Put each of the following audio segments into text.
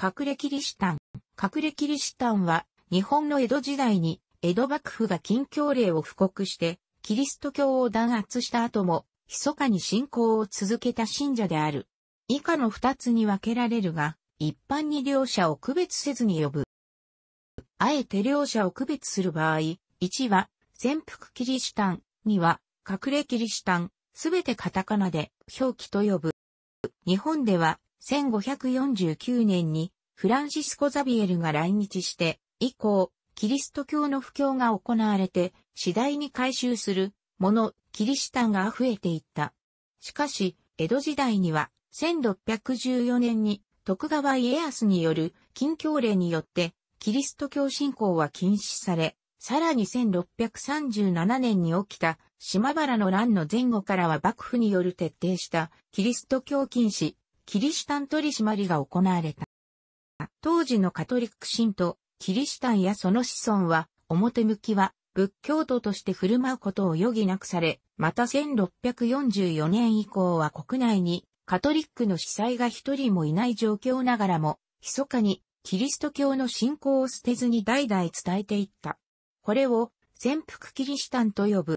隠れキリシタン。隠れキリシタンは、日本の江戸時代に、江戸幕府が禁教令を布告して、キリスト教を弾圧した後も、密かに信仰を続けた信者である。以下の二つに分けられるが、一般に両者を区別せずに呼ぶ。あえて両者を区別する場合、一は、潜伏キリシタン、二は、隠れキリシタン、すべてカタカナで、表記と呼ぶ。日本では、1549年にフランシスコ・ザビエルが来日して以降、キリスト教の布教が行われて次第に改修するもの、キリシタンが増えていった。しかし、江戸時代には1614年に徳川家康による近況令によってキリスト教信仰は禁止され、さらに1637年に起きた島原の乱の前後からは幕府による徹底したキリスト教禁止、キリシタン取締りが行われた。当時のカトリック信徒、キリシタンやその子孫は、表向きは仏教徒として振る舞うことを余儀なくされ、また1644年以降は国内にカトリックの司祭が一人もいない状況ながらも、密かにキリスト教の信仰を捨てずに代々伝えていった。これを潜伏キリシタンと呼ぶ。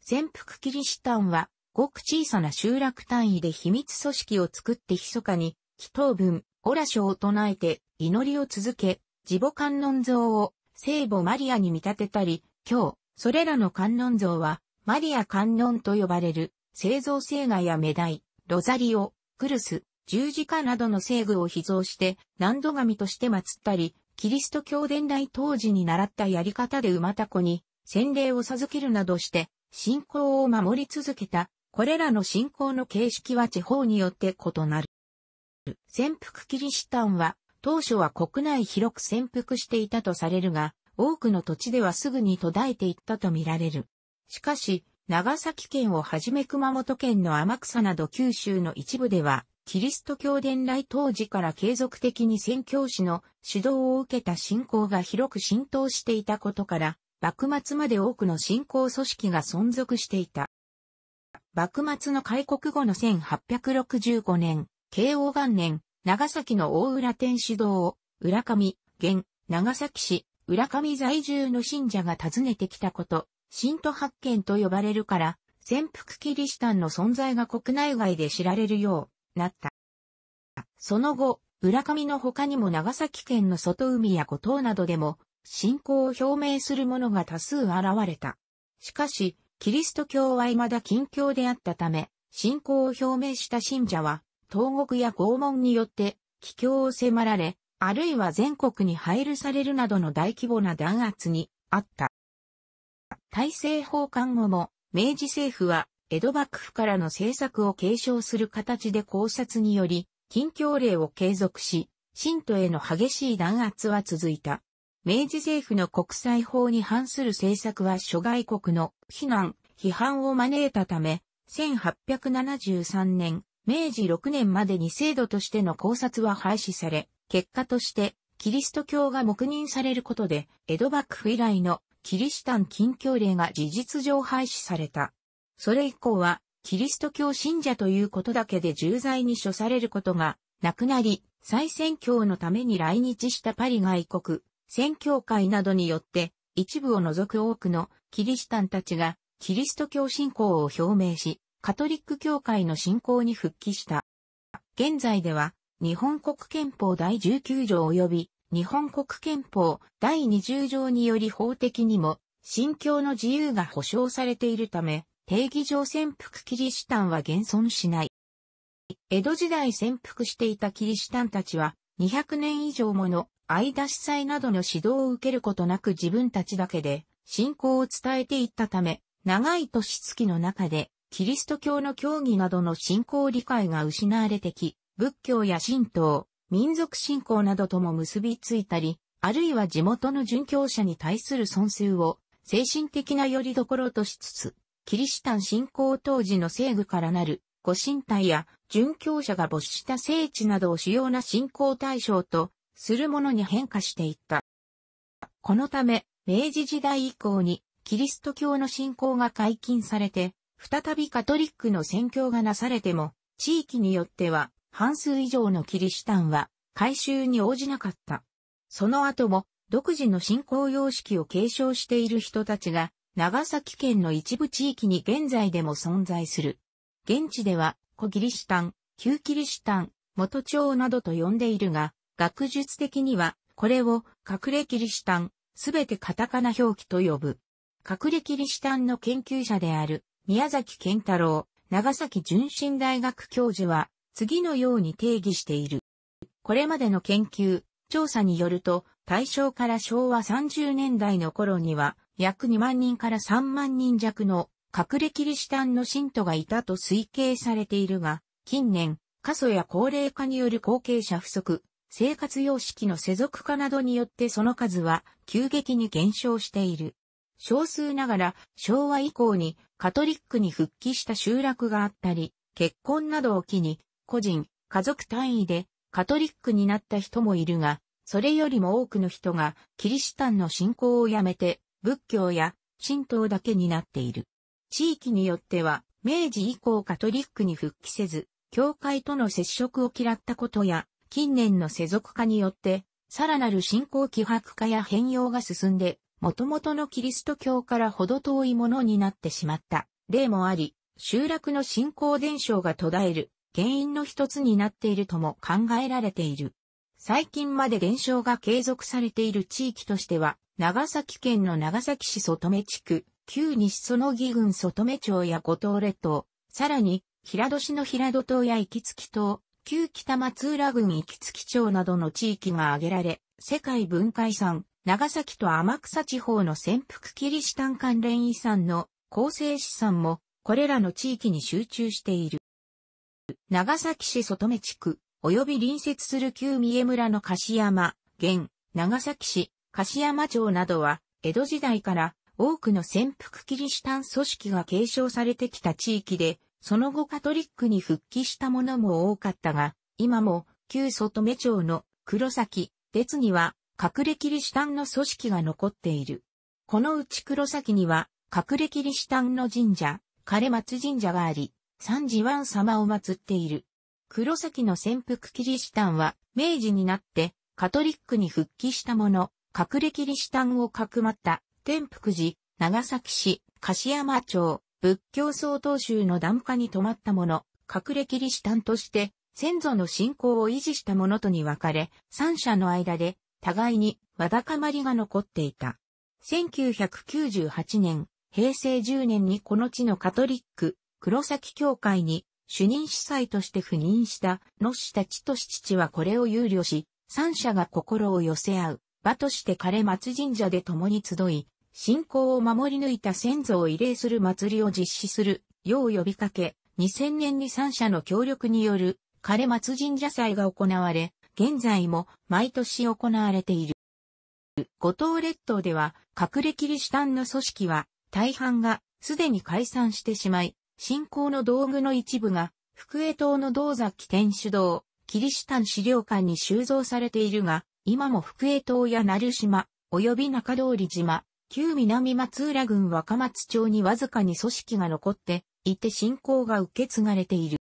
潜伏キリシタンはごく小さな集落単位で秘密組織を作って密かに、祈祷文、オラ書を唱えて、祈りを続け、自母観音像を聖母マリアに見立てたり、今日、それらの観音像は、マリア観音と呼ばれる、製造聖画やメダイ、ロザリオ、クルス、十字架などの聖具を秘蔵して、何度神として祀ったり、キリスト教伝来当時に習ったやり方で馬た子に、洗礼を授けるなどして、信仰を守り続けたこれらの信仰の形式は地方によって異なる。潜伏キリシタンは、当初は国内広く潜伏していたとされるが、多くの土地ではすぐに途絶えていったとみられる。しかし、長崎県をはじめ熊本県の天草など九州の一部では、キリスト教伝来当時から継続的に宣教師の指導を受けた信仰が広く浸透していたことから、幕末まで多くの信仰組織が存続していた。幕末の開国後の1865年、慶応元年、長崎の大浦天主堂を、浦上、現、長崎市、浦上在住の信者が訪ねてきたこと、信徒発見と呼ばれるから、潜伏キリシタンの存在が国内外で知られるよう、なった。その後、浦上の他にも長崎県の外海や五島などでも、信仰を表明する者が多数現れた。しかし、キリスト教は未だ近況であったため、信仰を表明した信者は、投獄や拷問によって、帰教を迫られ、あるいは全国に配慮されるなどの大規模な弾圧にあった。大政奉還後も、明治政府は、江戸幕府からの政策を継承する形で考察により、近況令を継続し、信徒への激しい弾圧は続いた。明治政府の国際法に反する政策は諸外国の非難、批判を招いたため、1873年、明治6年までに制度としての考察は廃止され、結果として、キリスト教が黙認されることで、江戸幕府以来のキリシタン禁教令が事実上廃止された。それ以降は、キリスト教信者ということだけで重罪に処されることがなくなり、再選挙のために来日したパリ外国、宣教会などによって、一部を除く多くのキリシタンたちが、キリスト教信仰を表明し、カトリック教会の信仰に復帰した。現在では、日本国憲法第19条及び、日本国憲法第20条により法的にも、信教の自由が保障されているため、定義上潜伏キリシタンは現存しない。江戸時代潜伏していたキリシタンたちは、200年以上もの愛出し祭などの指導を受けることなく自分たちだけで信仰を伝えていったため、長い年月の中で、キリスト教の教義などの信仰理解が失われてき、仏教や神道、民族信仰などとも結びついたり、あるいは地元の殉教者に対する尊崇を精神的な拠り所としつつ、キリシタン信仰当時の聖具からなる、ご神体や殉教者が没した聖地などを主要な信仰対象とするものに変化していった。このため、明治時代以降にキリスト教の信仰が解禁されて、再びカトリックの宣教がなされても、地域によっては半数以上のキリシタンは改宗に応じなかった。その後も独自の信仰様式を継承している人たちが長崎県の一部地域に現在でも存在する。現地では、小キリシタン、旧キリシタン、元町などと呼んでいるが、学術的には、これを隠れキリシタン、すべてカタカナ表記と呼ぶ。隠れキリシタンの研究者である、宮崎健太郎、長崎純真大学教授は、次のように定義している。これまでの研究、調査によると、大正から昭和30年代の頃には、約2万人から3万人弱の隠れキリシタンの信徒がいたと推計されているが、近年、過疎や高齢化による後継者不足、生活様式の世俗化などによってその数は急激に減少している。少数ながら昭和以降にカトリックに復帰した集落があったり、結婚などを機に個人、家族単位でカトリックになった人もいるが、それよりも多くの人がキリシタンの信仰をやめて仏教や神道だけになっている。地域によっては明治以降カトリックに復帰せず、教会との接触を嫌ったことや近年の世俗化によって、さらなる信仰希薄化や変容が進んで、元々のキリスト教からほど遠いものになってしまった例もあり、集落の信仰伝承が途絶える原因の一つになっているとも考えられている。最近まで伝承が継続されている地域としては、長崎県の長崎市外目地区、旧西園木郡外目町や五島列島、さらに、平戸市の平戸島や行きき島、旧北松浦郡行月町などの地域が挙げられ、世界文化遺産、長崎と天草地方の潜伏キリシタン関連遺産の構成資産も、これらの地域に集中している。長崎市外目地区、及び隣接する旧三重村の樫山、現、長崎市、樫山町などは、江戸時代から多くの潜伏キリシタン組織が継承されてきた地域で、その後カトリックに復帰した者も多かったが、今も旧外目町の黒崎、別には隠れキリシタンの組織が残っている。このうち黒崎には隠れキリシタンの神社、枯松神社があり、三次湾様を祀っている。黒崎の潜伏キリシタンは明治になってカトリックに復帰した者、隠れキリシタンをかくまった、天福寺、長崎市、柏山町、仏教総統宗の檀家に泊まった者、隠れキリシタンとして、先祖の信仰を維持した者とに分かれ、三者の間で、互いにわだかまりが残っていた。1998年、平成10年にこの地のカトリック、黒崎教会に主任司祭として赴任したの野下千歳父はこれを憂慮し、三者が心を寄せ合う場として枯松神社で共に集い、信仰を守り抜いた先祖を慰霊する祭りを実施するよう呼びかけ、2000年に3社の協力による枯松神社祭が行われ、現在も毎年行われている。五島列島では隠れキリシタンの組織は大半がすでに解散してしまい、信仰の道具の一部が福江島の銅崎天主堂、キリシタン資料館に収蔵されているが、今も福江島や成島、及び中通り島、旧南松浦郡若松町にわずかに組織が残っていて信仰が受け継がれている。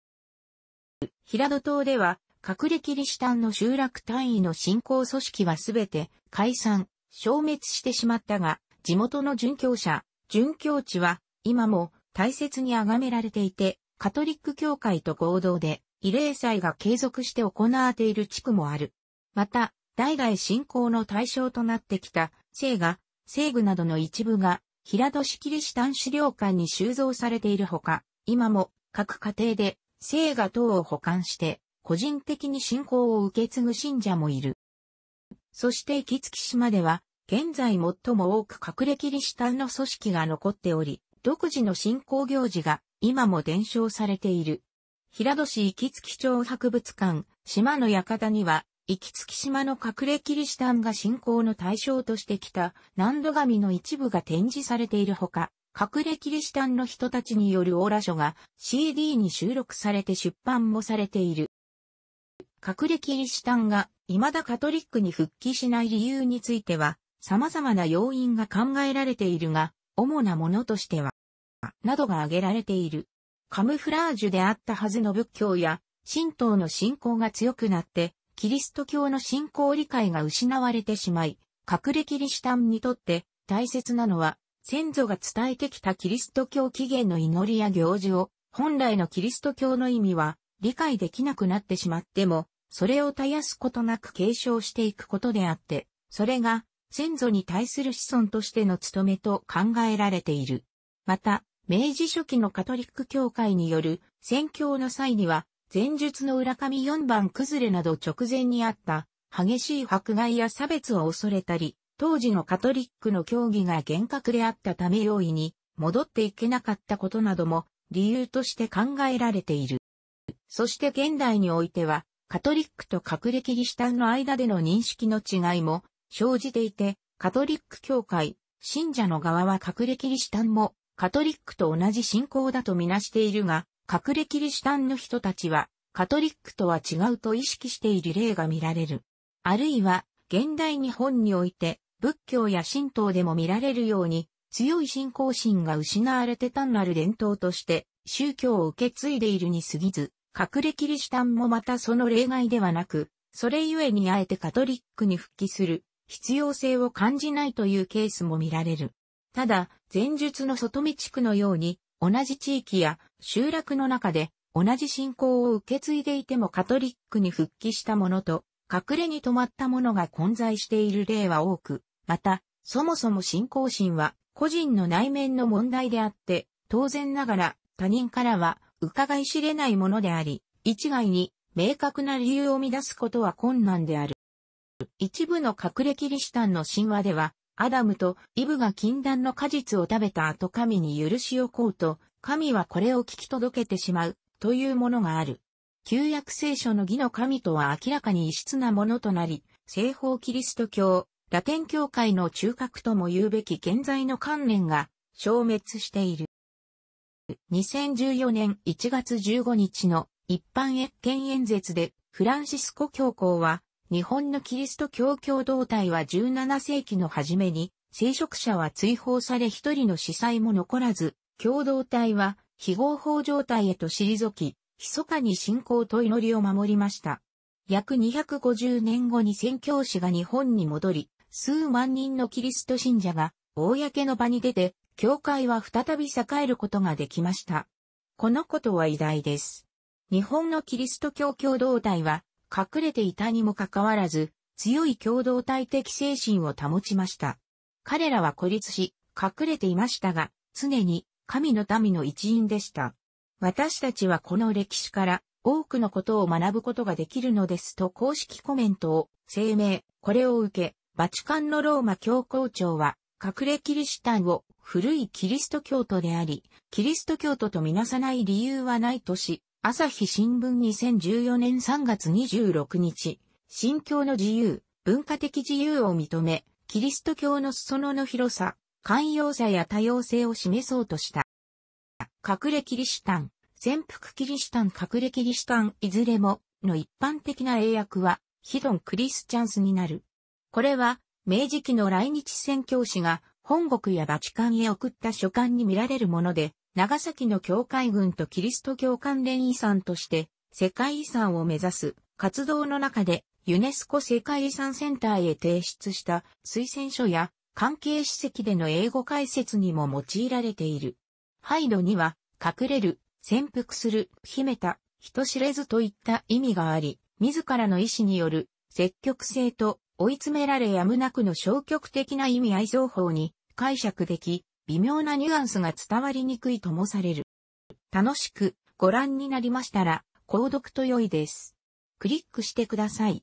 平戸島では、隠れキリシタンの集落単位の信仰組織はすべて解散、消滅してしまったが、地元の殉教者、殉教地は今も大切に崇められていて、カトリック教会と合同で慰霊祭が継続して行われている地区もある。また、代々信仰の対象となってきた、聖が西部などの一部が、平戸市キリシタン資料館に収蔵されているほか、今も各家庭で聖画等を保管して、個人的に信仰を受け継ぐ信者もいる。そして行きつき島では、現在最も多く隠れキリシタンの組織が残っており、独自の信仰行事が今も伝承されている。平戸市行きつき町博物館、島の館には、行き着き島の隠れキリシタンが信仰の対象としてきた難度紙の一部が展示されているほか、隠れキリシタンの人たちによるオーラ書が CD に収録されて出版もされている。隠れキリシタンが未だカトリックに復帰しない理由については、様々な要因が考えられているが、主なものとしては、などが挙げられている。カムフラージュであったはずの仏教や、神道の信仰が強くなって、キリスト教の信仰理解が失われてしまい、隠れキリシタンにとって大切なのは、先祖が伝えてきたキリスト教起源の祈りや行事を、本来のキリスト教の意味は理解できなくなってしまっても、それを絶やすことなく継承していくことであって、それが先祖に対する子孫としての務めと考えられている。また、明治初期のカトリック教会による宣教の際には、前述の浦上4番崩れなど直前にあった激しい迫害や差別を恐れたり、当時のカトリックの教義が厳格であったため容易に戻っていけなかったことなども理由として考えられている。そして現代においては、カトリックと隠れキリシタンの間での認識の違いも生じていて、カトリック教会、信者の側は隠れキリシタンもカトリックと同じ信仰だとみなしているが、隠れキリシタンの人たちは、カトリックとは違うと意識している例が見られる。あるいは、現代日本において、仏教や神道でも見られるように、強い信仰心が失われて単なる伝統として、宗教を受け継いでいるに過ぎず、隠れキリシタンもまたその例外ではなく、それゆえにあえてカトリックに復帰する必要性を感じないというケースも見られる。ただ、前述の外見地区のように、同じ地域や集落の中で同じ信仰を受け継いでいてもカトリックに復帰したものと、隠れに止まったものが混在している例は多く、また、そもそも信仰心は個人の内面の問題であって、当然ながら他人からは伺い知れないものであり、一概に明確な理由を生み出すことは困難である。一部の隠れキリシタンの神話では、アダムとイブが禁断の果実を食べた後神に許しを請うと、神はこれを聞き届けてしまう、というものがある。旧約聖書の義の神とは明らかに異質なものとなり、西方キリスト教、ラテン教会の中核とも言うべき現在の観念が消滅している。2014年1月15日の一般越見演説でフランシスコ教皇は日本のキリスト教共同体は17世紀の初めに、聖職者は追放され一人の司祭も残らず、共同体は非合法状態へと退き、密かに信仰と祈りを守りました。約250年後に宣教師が日本に戻り、数万人のキリスト信者が、公の場に出て、教会は再び栄えることができました。このことは偉大です。日本のキリスト教共同体は、隠れていたにもかかわらず、強い共同体的精神を保ちました。彼らは孤立し、隠れていましたが、常に神の民の一員でした。私たちはこの歴史から多くのことを学ぶことができるのですと公式コメントを声明、これを受け、バチカンのローマ教皇庁は、隠れキリシタンを古いキリスト教徒であり、キリスト教徒とみなさない理由はないとし、朝日新聞2014年3月26日、信教の自由、文化的自由を認め、キリスト教の裾野の広さ、寛容さや多様性を示そうとした。隠れキリシタン、潜伏キリシタン、隠れキリシタン、いずれも、の一般的な英訳は、ヒドン・クリスチャンスになる。これは、明治期の来日宣教師が、本国やバチカンへ送った書簡に見られるもので、長崎の教会軍とキリスト教関連遺産として世界遺産を目指す活動の中でユネスコ世界遺産センターへ提出した推薦書や関係史跡での英語解説にも用いられている。ハイドには隠れる、潜伏する、秘めた、人知れずといった意味があり、自らの意志による積極性と追い詰められやむなくの消極的な意味合い情報に解釈でき、微妙なニュアンスが伝わりにくいともされる。楽しくご覧になりましたら、購読と良いです。クリックしてください。